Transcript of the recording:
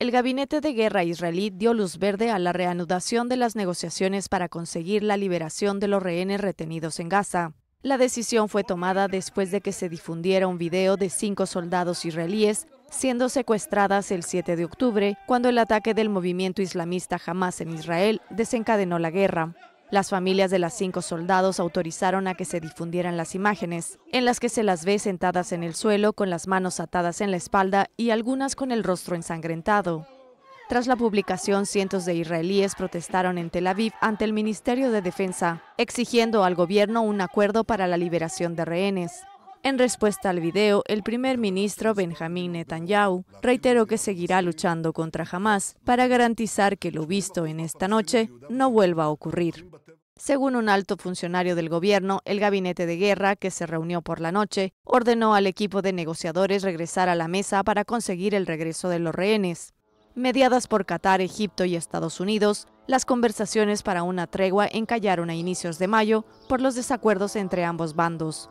el gabinete de guerra israelí dio luz verde a la reanudación de las negociaciones para conseguir la liberación de los rehenes retenidos en Gaza. La decisión fue tomada después de que se difundiera un video de cinco soldados israelíes siendo secuestradas el 7 de octubre, cuando el ataque del movimiento islamista Hamas en Israel desencadenó la guerra. Las familias de las cinco soldados autorizaron a que se difundieran las imágenes, en las que se las ve sentadas en el suelo con las manos atadas en la espalda y algunas con el rostro ensangrentado. Tras la publicación, cientos de israelíes protestaron en Tel Aviv ante el Ministerio de Defensa, exigiendo al gobierno un acuerdo para la liberación de rehenes. En respuesta al video, el primer ministro Benjamín Netanyahu reiteró que seguirá luchando contra Hamas para garantizar que lo visto en esta noche no vuelva a ocurrir. Según un alto funcionario del gobierno, el gabinete de guerra, que se reunió por la noche, ordenó al equipo de negociadores regresar a la mesa para conseguir el regreso de los rehenes. Mediadas por Qatar, Egipto y Estados Unidos, las conversaciones para una tregua encallaron a inicios de mayo por los desacuerdos entre ambos bandos.